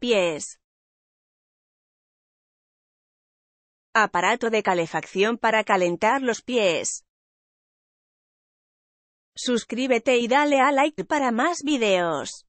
pies. Aparato de calefacción para calentar los pies. Suscríbete y dale a like para más videos.